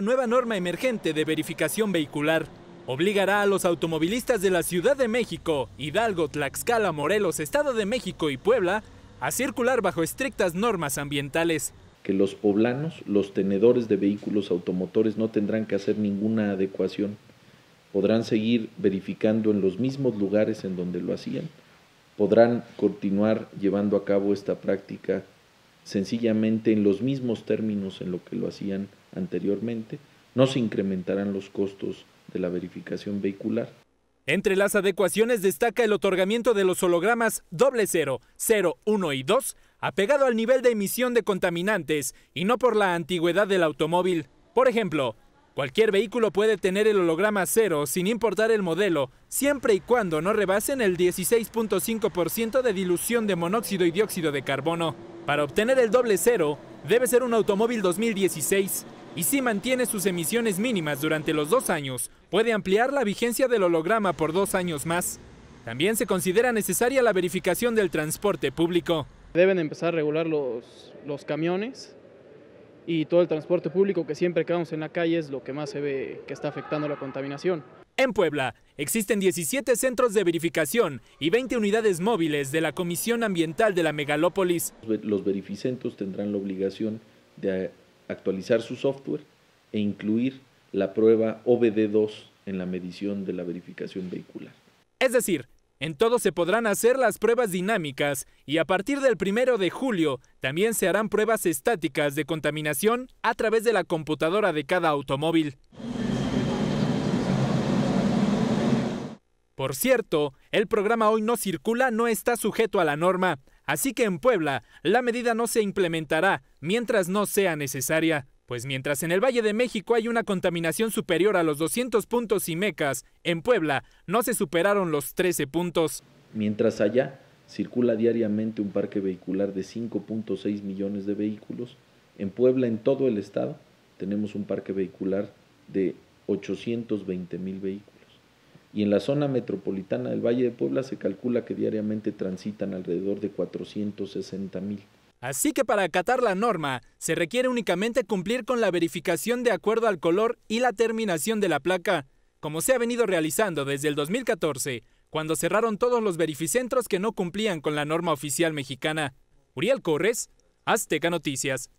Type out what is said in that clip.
nueva norma emergente de verificación vehicular obligará a los automovilistas de la Ciudad de México, Hidalgo, Tlaxcala, Morelos, Estado de México y Puebla a circular bajo estrictas normas ambientales. Que los poblanos, los tenedores de vehículos automotores no tendrán que hacer ninguna adecuación. Podrán seguir verificando en los mismos lugares en donde lo hacían. Podrán continuar llevando a cabo esta práctica sencillamente en los mismos términos en lo que lo hacían anteriormente, no se incrementarán los costos de la verificación vehicular. Entre las adecuaciones destaca el otorgamiento de los hologramas doble 0, 1 y 2, apegado al nivel de emisión de contaminantes y no por la antigüedad del automóvil. Por ejemplo, cualquier vehículo puede tener el holograma 0 sin importar el modelo, siempre y cuando no rebasen el 16.5% de dilución de monóxido y dióxido de carbono. Para obtener el doble debe ser un automóvil 2016 y si mantiene sus emisiones mínimas durante los dos años, puede ampliar la vigencia del holograma por dos años más. También se considera necesaria la verificación del transporte público. Deben empezar a regular los, los camiones y todo el transporte público que siempre quedamos en la calle es lo que más se ve que está afectando la contaminación. En Puebla existen 17 centros de verificación y 20 unidades móviles de la Comisión Ambiental de la Megalópolis. Los verificentos tendrán la obligación de actualizar su software e incluir la prueba OBD2 en la medición de la verificación vehicular. Es decir, en todo se podrán hacer las pruebas dinámicas y a partir del primero de julio también se harán pruebas estáticas de contaminación a través de la computadora de cada automóvil. Por cierto, el programa Hoy No Circula no está sujeto a la norma. Así que en Puebla, la medida no se implementará mientras no sea necesaria. Pues mientras en el Valle de México hay una contaminación superior a los 200 puntos y mecas, en Puebla no se superaron los 13 puntos. Mientras allá circula diariamente un parque vehicular de 5.6 millones de vehículos, en Puebla, en todo el estado, tenemos un parque vehicular de 820 mil vehículos y en la zona metropolitana del Valle de Puebla se calcula que diariamente transitan alrededor de 460 mil. Así que para acatar la norma, se requiere únicamente cumplir con la verificación de acuerdo al color y la terminación de la placa, como se ha venido realizando desde el 2014, cuando cerraron todos los verificentros que no cumplían con la norma oficial mexicana. Uriel Corres, Azteca Noticias.